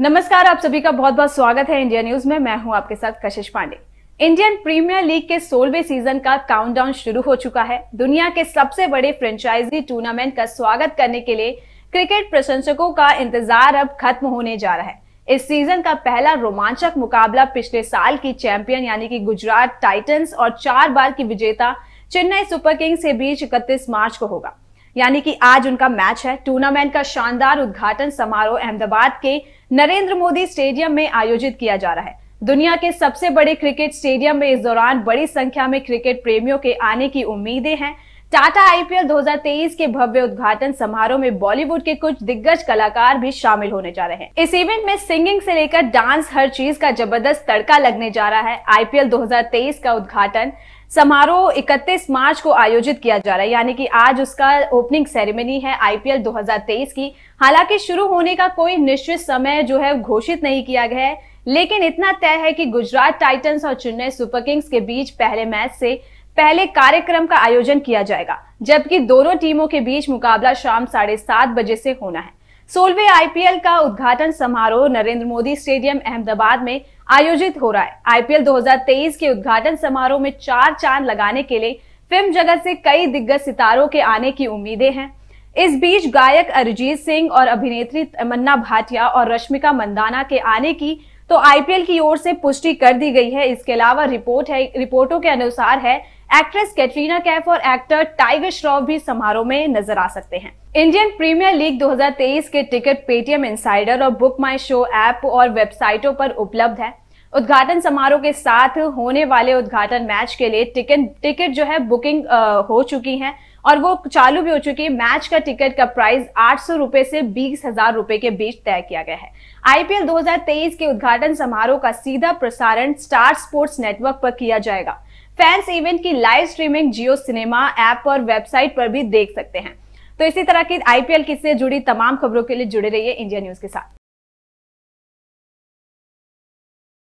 नमस्कार आप सभी का बहुत बहुत स्वागत है इंडिया न्यूज में मैं हूं आपके साथ कशिश पांडे इंडियन प्रीमियर लीग के सोलवे सीजन का काउंटडाउन शुरू हो चुका है दुनिया के सबसे बड़े फ्रेंचाइजी टूर्नामेंट का स्वागत करने के लिए क्रिकेट प्रशंसकों का इंतजार अब खत्म होने जा रहा है इस सीजन का पहला रोमांचक मुकाबला पिछले साल की चैंपियन यानी कि गुजरात टाइटंस और चार बार की विजेता चेन्नई सुपर किंग्स के बीच इकतीस मार्च को होगा यानी कि आज उनका मैच है टूर्नामेंट का शानदार उद्घाटन समारोह अहमदाबाद के नरेंद्र मोदी स्टेडियम में आयोजित किया जा रहा है दुनिया के सबसे बड़े क्रिकेट स्टेडियम में इस दौरान बड़ी संख्या में क्रिकेट प्रेमियों के आने की उम्मीदें हैं टाटा आईपीएल 2023 के भव्य उद्घाटन समारोह में बॉलीवुड के कुछ दिग्गज कलाकार भी शामिल होने जा रहे हैं इस इवेंट में सिंगिंग से लेकर डांस हर चीज का जबरदस्त तड़का लगने जा रहा है आईपीएल 2023 का उद्घाटन समारोह 31 मार्च को आयोजित किया जा रहा है यानी कि आज उसका ओपनिंग सेरेमनी है आईपीएल 2023 की हालांकि शुरू होने का कोई निश्चित समय जो है घोषित नहीं किया गया है लेकिन इतना तय है कि गुजरात टाइटंस और चेन्नई सुपर किंग्स के बीच पहले मैच से पहले कार्यक्रम का आयोजन किया जाएगा जबकि दोनों टीमों के बीच मुकाबला शाम साढ़े सात बजे से होना है सोलवे आईपीएल का उद्घाटन समारोह नरेंद्र मोदी स्टेडियम अहमदाबाद में आयोजित हो रहा है आईपीएल 2023 के उद्घाटन समारोह में चार चांद लगाने के लिए फिल्म जगत से कई दिग्गज सितारों के आने की उम्मीदें हैं इस बीच गायक अरिजीत सिंह और अभिनेत्री तमन्ना भाटिया और रश्मिका मंदाना के आने की तो आईपीएल की ओर से पुष्टि कर दी गई है इसके अलावा रिपोर्ट है रिपोर्टों के अनुसार है एक्ट्रेस कैटरीना कैफ और एक्टर टाइगर श्रॉफ भी समारोह में नजर आ सकते हैं इंडियन प्रीमियर लीग 2023 के टिकट पेटीएम इंसाइडर और बुक माई शो ऐप और वेबसाइटों पर उपलब्ध है उद्घाटन समारोह के साथ होने वाले उद्घाटन मैच के लिए टिकट टिकट जो है बुकिंग आ, हो चुकी है और वो चालू भी हो चुकी है मैच का टिकट का प्राइस आठ सौ रुपए से बीस हजार रुपए के बीच तय किया गया है आईपीएल 2023 के उद्घाटन समारोह का सीधा प्रसारण स्टार स्पोर्ट्स नेटवर्क पर किया जाएगा फैंस इवेंट की live streaming JioCinema app और वेबसाइट पर भी देख सकते हैं तो इसी तरह की आईपीएल की से जुड़ी तमाम खबरों के लिए जुड़े रहिए इंडिया न्यूज के साथ